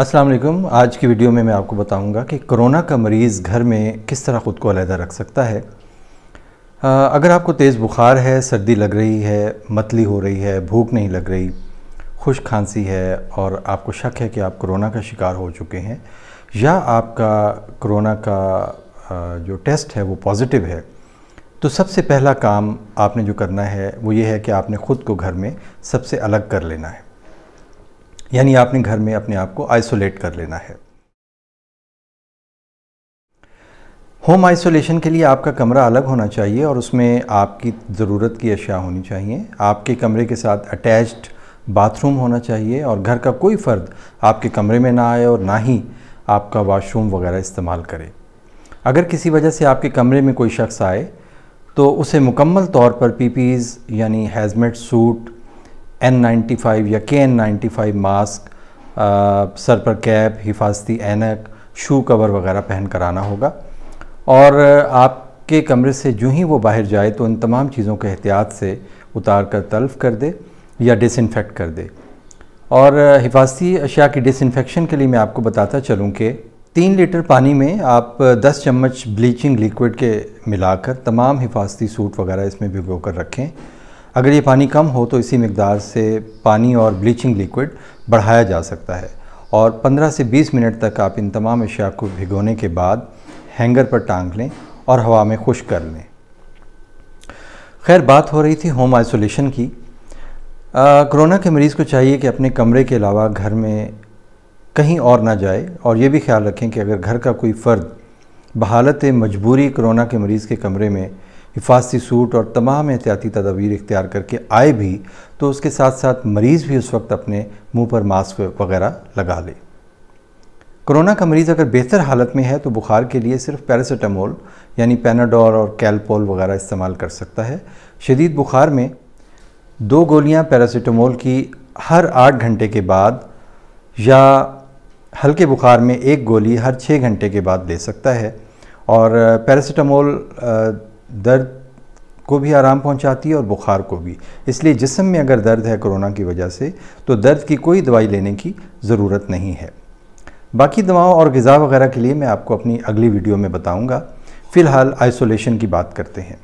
अस्सलाम वालेकुम आज की वीडियो में मैं आपको बताऊंगा कि कोरोना का मरीज़ घर में किस तरह ख़ुद को अलहदा रख सकता है आ, अगर आपको तेज़ बुखार है सर्दी लग रही है मतली हो रही है भूख नहीं लग रही खुश खांसी है और आपको शक है कि आप कोरोना का शिकार हो चुके हैं या आपका कोरोना का जो टेस्ट है वो पॉजिटिव है तो सबसे पहला काम आपने जो करना है वो ये है कि आपने ख़ुद को घर में सबसे अलग कर लेना है यानी आपने घर में अपने आप को आइसोलेट कर लेना है होम आइसोलेशन के लिए आपका कमरा अलग होना चाहिए और उसमें आपकी ज़रूरत की अशिया होनी चाहिए आपके कमरे के साथ अटैच्ड बाथरूम होना चाहिए और घर का कोई फ़र्द आपके कमरे में ना आए और ना ही आपका वाशरूम वगैरह इस्तेमाल करे अगर किसी वजह से आपके कमरे में कोई शख्स आए तो उसे मुकम्मल तौर पर पीपीज़ यानी हेजमेट सूट एन या के एन मास्क आ, सर पर कैप हिफाजती एनक शू कवर वगैरह पहन कर आना होगा और uh, आपके कमरे से जो ही वो बाहर जाए तो इन तमाम चीज़ों के एहतियात से उतार कर तलफ कर दे या डिसइनफेक्ट कर दे और uh, हिफाजती अशिया की डिसइनफेक्शन के लिए मैं आपको बताता चलूँ कि तीन लीटर पानी में आप uh, दस चम्मच ब्लीचिंग लिक्विड के मिलाकर तमाम हिफाजती सूट वगैरह इसमें भिगो कर रखें अगर ये पानी कम हो तो इसी मकदार से पानी और ब्लीचिंग लिक्विड बढ़ाया जा सकता है और 15 से 20 मिनट तक आप इन तमाम अशिया को भिगोने के बाद हैंगर पर टांग लें और हवा में खुश कर लें खैर बात हो रही थी होम आइसोलेशन की कोरोना के मरीज़ को चाहिए कि अपने कमरे के अलावा घर में कहीं और ना जाए और ये भी ख्याल रखें कि अगर घर का कोई फ़र्द बहालत मजबूरी कोरोना के मरीज़ के कमरे में हिफाजती सूट और तमाम एहतियाती तदाबीर इख्तियार करके आए भी तो उसके साथ साथ मरीज़ भी उस वक्त अपने मुंह पर मास्क वगैरह लगा ले कोरोना का मरीज़ अगर बेहतर हालत में है तो बुखार के लिए सिर्फ पैरासीटामोल यानी पेनाडोर और कैलपोल वगैरह इस्तेमाल कर सकता है शदीद बुखार में दो गोलियां पैरासीटामोल की हर आठ घंटे के बाद या हल्के बुखार में एक गोली हर छः घंटे के बाद ले सकता है और पैरासीटामोल दर्द को भी आराम पहुंचाती है और बुखार को भी इसलिए जिसम में अगर दर्द है कोरोना की वजह से तो दर्द की कोई दवाई लेने की ज़रूरत नहीं है बाकी दवाओं और गज़ा वगैरह के लिए मैं आपको अपनी अगली वीडियो में बताऊंगा फ़िलहाल आइसोलेशन की बात करते हैं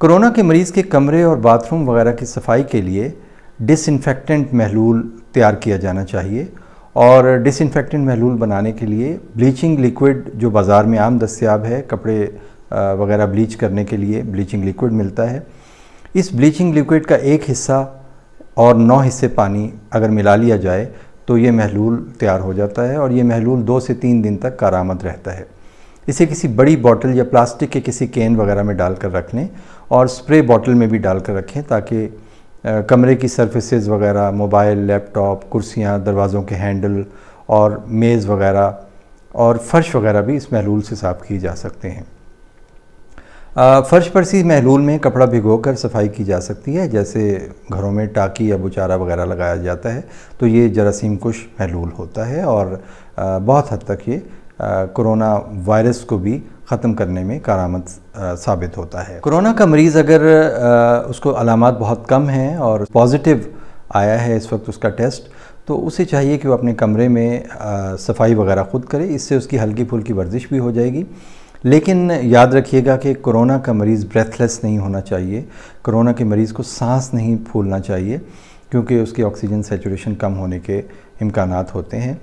कोरोना के मरीज़ के कमरे और बाथरूम वगैरह की सफाई के लिए डिसइनफेक्टेंट महलूल तैयार किया जाना चाहिए और डिसइनफेक्टेंट महलूल बनाने के लिए ब्लीचिंग लिक्विड जो बाज़ार में आम दस्तियाब है कपड़े वगैरह ब्लीच करने के लिए ब्लीचिंग लिक्विड मिलता है इस ब्लीचिंग लिक्विड का एक हिस्सा और नौ हिस्से पानी अगर मिला लिया जाए तो ये महलूल तैयार हो जाता है और ये महलूल दो से तीन दिन तक कारामद रहता है इसे किसी बड़ी बॉटल या प्लास्टिक के किसी कैन वगैरह में डालकर रख लें और स्प्रे बॉटल में भी डालकर रखें ताकि कमरे की सर्फेसेज वगैरह मोबाइल लैपटॉप कुर्सियाँ दरवाज़ों के हैंडल और मेज़ वगैरह और फर्श वगैरह भी इस महलूल से साफ़ किए जा सकते हैं फ़र्श पर सी महलूल में कपड़ा भिगोकर सफाई की जा सकती है जैसे घरों में टाकी या बुचारा वगैरह लगाया जाता है तो ये जरासीम कुश महलूल होता है और बहुत हद तक ये कोरोना वायरस को भी ख़त्म करने में कारामद साबित होता है कोरोना का मरीज़ अगर आ, उसको अलामत बहुत कम हैं और पॉजिटिव आया है इस वक्त उसका टेस्ट तो उसे चाहिए कि वो अपने कमरे में आ, सफाई वगैरह ख़ुद करे इससे उसकी हल्की फुल्की वर्जिश भी हो जाएगी लेकिन याद रखिएगा कि कोरोना का मरीज़ ब्रेथलेस नहीं होना चाहिए कोरोना के मरीज़ को सांस नहीं फूलना चाहिए क्योंकि उसकी ऑक्सीजन सेचुरेशन कम होने के इम्कान होते हैं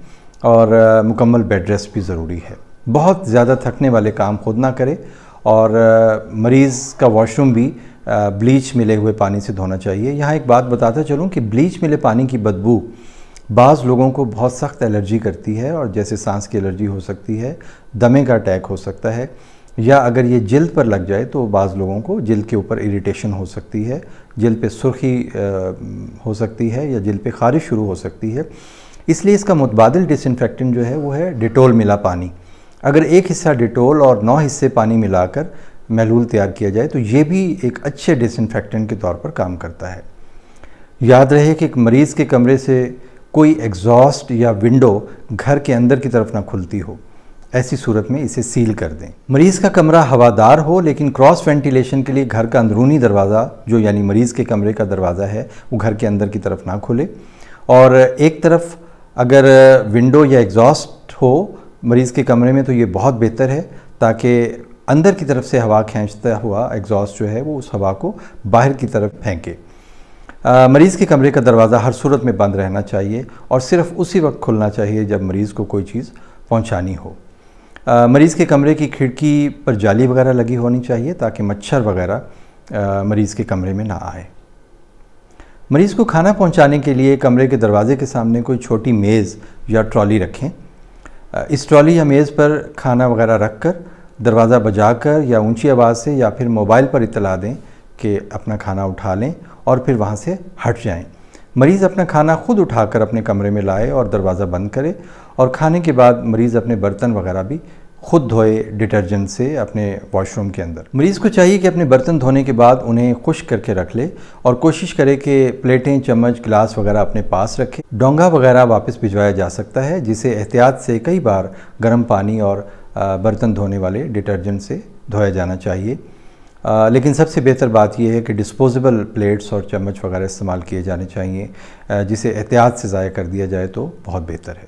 और मुकम्मल बेड रेस्ट भी ज़रूरी है बहुत ज़्यादा थकने वाले काम खुद ना करें और मरीज़ का वॉशरूम भी ब्लीच मिले हुए पानी से धोना चाहिए यहाँ एक बात बताता चलूँ कि ब्लीच मिले पानी की बदबू बाज़ लोगों को बहुत सख्त एलर्जी करती है और जैसे सांस की एलर्जी हो सकती है दमे का अटैक हो सकता है या अगर ये जल्द पर लग जाए तो बाज़ लोगों को जल्द के ऊपर इरिटेशन हो सकती है जल्द पे सुर्खी हो सकती है या जल्द पे खारिश शुरू हो सकती है इसलिए इसका मुतबादल डिसइनफेक्टेंट जो है वो है डिटोल मिला पानी अगर एक हिस्सा डिटोल और नौ हिस्से पानी मिलाकर महलूल तैयार किया जाए तो ये भी एक अच्छे डिसइनफेक्टेंट के तौर पर काम करता है याद रहे कि एक मरीज़ के कमरे से कोई एग्जॉस्ट या विंडो घर के अंदर की तरफ ना खुलती हो ऐसी सूरत में इसे सील कर दें मरीज़ का कमरा हवादार हो लेकिन क्रॉस वेंटिलेशन के लिए घर का अंदरूनी दरवाज़ा जो यानी मरीज़ के कमरे का दरवाज़ा है वो घर के अंदर की तरफ ना खुले और एक तरफ अगर विंडो या एग्जॉस्ट हो मरीज़ के कमरे में तो ये बहुत बेहतर है ताकि अंदर की तरफ से हवा खींचता हुआ एग्जॉस्ट जो है वो उस हवा को बाहर की तरफ फेंके मरीज़ के कमरे का दरवाज़ा हर सूरत में बंद रहना चाहिए और सिर्फ उसी वक्त खुलना चाहिए जब मरीज़ को कोई चीज़ पहुंचानी हो मरीज़ के कमरे की खिड़की पर जाली वगैरह लगी होनी चाहिए ताकि मच्छर वगैरह मरीज़ के कमरे में ना आए मरीज़ को खाना पहुंचाने के लिए कमरे के दरवाजे के सामने कोई छोटी मेज़ या ट्रॉली रखें इस ट्रॉली या मेज़ पर खाना वगैरह रख कर दरवाज़ा बजा कर या ऊँची आवाज़ से या फिर मोबाइल पर इतला दें कि अपना खाना उठा लें और फिर वहाँ से हट जाएँ मरीज़ अपना खाना खुद उठाकर अपने कमरे में लाए और दरवाज़ा बंद करे और खाने के बाद मरीज़ अपने बर्तन वगैरह भी खुद धोए डिटर्जेंट से अपने वॉशरूम के अंदर मरीज़ को चाहिए कि अपने बर्तन धोने के बाद उन्हें खुश करके रख ले और कोशिश करे कि प्लेटें चम्मच गिलास वगैरह अपने पास रखे डोंगा वगैरह वापस भिजवाया जा सकता है जिसे एहतियात से कई बार गर्म पानी और बर्तन धोने वाले डिटर्जेंट से धोया जाना चाहिए आ, लेकिन सबसे बेहतर बात यह है कि डिस्पोजेबल प्लेट्स और चम्मच वगैरह इस्तेमाल किए जाने चाहिए जिसे एहतियात से ज़ाया कर दिया जाए तो बहुत बेहतर है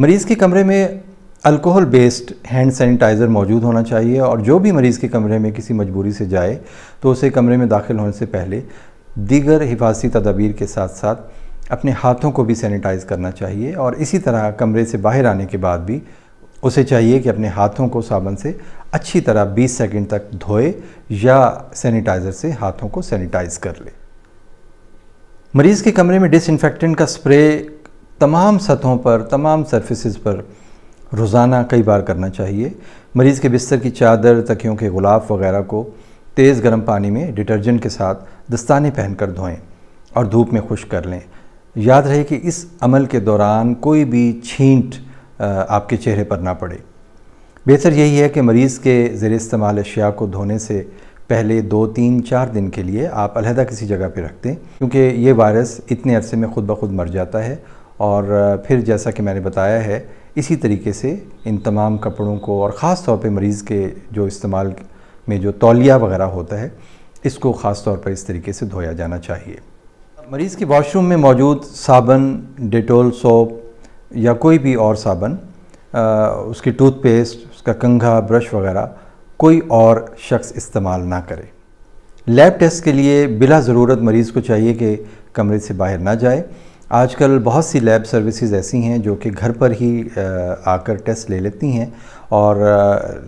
मरीज़ के कमरे में अल्कोहल बेस्ड हैंड सैनिटाइज़र मौजूद होना चाहिए और जो भी मरीज़ के कमरे में किसी मजबूरी से जाए तो उसे कमरे में दाखिल होने से पहले दीगर हिफाजती तदाबीर के साथ साथ अपने हाथों को भी सैनिटाइज़ करना चाहिए और इसी तरह कमरे से बाहर आने के बाद भी उसे चाहिए कि अपने हाथों को साबुन से अच्छी तरह 20 सेकंड तक धोए या सैनिटाइज़र से हाथों को सैनिटाइज़ कर ले मरीज़ के कमरे में डिसइंफेक्टेंट का स्प्रे तमाम सतहों पर तमाम सरफेसेस पर रोज़ाना कई बार करना चाहिए मरीज़ के बिस्तर की चादर तकियों के गुलाब वगैरह को तेज़ गर्म पानी में डिटर्जेंट के साथ दस्ताने पहनकर धोएं और धूप में खुश कर लें याद रहे कि इस अमल के दौरान कोई भी छींट आपके चेहरे पर ना पड़े बेहतर यही है कि मरीज़ के ज़र इस्तेमाल अशिया को धोने से पहले दो तीन चार दिन के लिए आप अलहदा किसी जगह पर रख दें क्योंकि ये वायरस इतने अरसे में ख़ुद ब खुद मर जाता है और फिर जैसा कि मैंने बताया है इसी तरीके से इन तमाम कपड़ों को और ख़ास तौर पर मरीज़ के जो इस्तेमाल में जो तौलिया वगैरह होता है इसको ख़ास तौर पर इस तरीके से धोया जाना चाहिए मरीज़ के वॉशरूम में मौजूद साबन डेटोल सोप या कोई भी और साबन उसकी टूथपेस्ट उसका कंघा ब्रश वगैरह कोई और शख्स इस्तेमाल ना करे लैब टेस्ट के लिए बिला ज़रूरत मरीज़ को चाहिए कि कमरे से बाहर ना जाए आजकल बहुत सी लैब सर्विसेज ऐसी हैं जो कि घर पर ही आकर टेस्ट ले लेती हैं और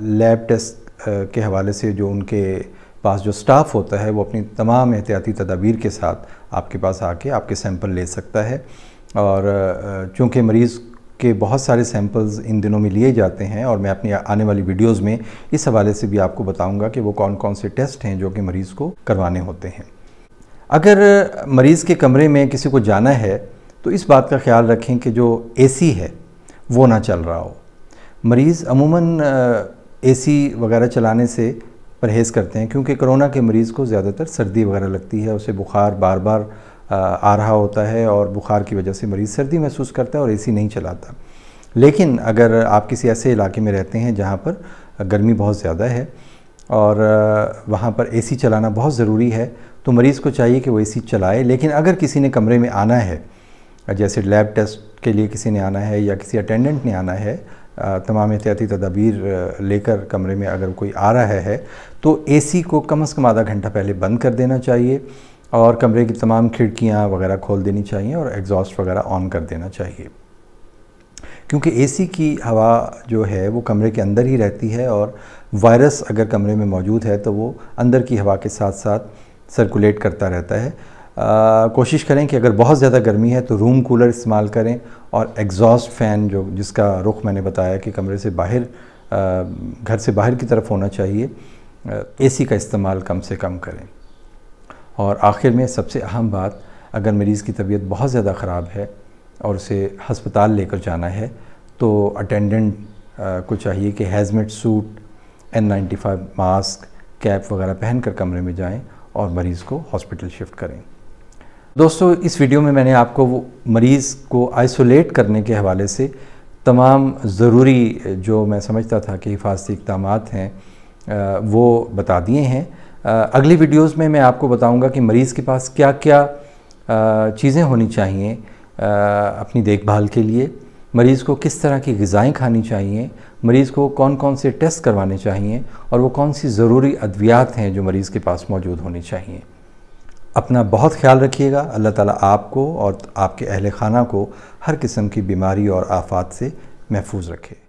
लैब टेस्ट के हवाले से जो उनके पास जो स्टाफ़ होता है वो अपनी तमाम एहतियाती तदाबीर के साथ आपके पास आके आपके सैंपल ले सकता है और चूँकि मरीज़ के बहुत सारे सैम्पल्स इन दिनों में लिए जाते हैं और मैं अपनी आने वाली वीडियोस में इस हवाले से भी आपको बताऊंगा कि वो कौन कौन से टेस्ट हैं जो कि मरीज़ को करवाने होते हैं अगर मरीज़ के कमरे में किसी को जाना है तो इस बात का ख्याल रखें कि जो एसी है वो ना चल रहा हो मरीज़ अमूमन ए वगैरह चलाने से परहेज़ करते हैं क्योंकि कोरोना के मरीज़ को ज़्यादातर सर्दी वगैरह लगती है उसे बुखार बार बार आ रहा होता है और बुखार की वजह से मरीज़ सर्दी महसूस करता है और एसी नहीं चलाता लेकिन अगर आप किसी ऐसे इलाके में रहते हैं जहाँ पर गर्मी बहुत ज़्यादा है और वहाँ पर एसी चलाना बहुत ज़रूरी है तो मरीज़ को चाहिए कि वो एसी चलाए लेकिन अगर किसी ने कमरे में आना है जैसे लैब टेस्ट के लिए किसी ने आना है या किसी अटेंडेंट ने आना है तमाम एहतियाती तदाबीर लेकर कमरे में अगर कोई आ रहा है तो एसी को कम अज़ कम आधा घंटा पहले बंद कर देना चाहिए और कमरे की तमाम खिड़कियाँ वगैरह खोल देनी चाहिए और एग्ज़ॉस्ट वगैरह ऑन कर देना चाहिए क्योंकि एसी की हवा जो है वो कमरे के अंदर ही रहती है और वायरस अगर कमरे में मौजूद है तो वो अंदर की हवा के साथ साथ सर्कुलेट करता रहता है आ, कोशिश करें कि अगर बहुत ज़्यादा गर्मी है तो रूम कूलर इस्तेमाल करें और एग्ज़ॉस्ट फ़ैन जो जिसका रुख मैंने बताया कि कमरे से बाहर आ, घर से बाहर की तरफ होना चाहिए ए का इस्तेमाल कम से कम करें और आखिर में सबसे अहम बात अगर मरीज़ की तबीयत बहुत ज़्यादा ख़राब है और उसे हस्पताल लेकर जाना है तो अटेंडेंट को चाहिए कि hazmat suit N five mask cap वगैरह पहन कर कमरे में जाएं और मरीज़ को हॉस्पिटल शिफ्ट करें दोस्तों इस वीडियो में मैंने आपको वो मरीज़ को आइसोलेट करने के हवाले से तमाम ज़रूरी जो मैं समझता था कि हिफाजती इकदाम हैं वो बता दिए हैं अगली वीडियोस में मैं आपको बताऊंगा कि मरीज़ के पास क्या क्या चीज़ें होनी चाहिए अपनी देखभाल के लिए मरीज़ को किस तरह की गज़ाएँ खानी चाहिए मरीज़ को कौन कौन से टेस्ट करवाने चाहिए और वो कौन सी ज़रूरी अद्वियात हैं जो मरीज़ के पास मौजूद होनी चाहिए अपना बहुत ख्याल रखिएगा अल्लाह ताला आपको और आपके अहल खाना को हर किस्म की बीमारी और आफात से महफूज रखे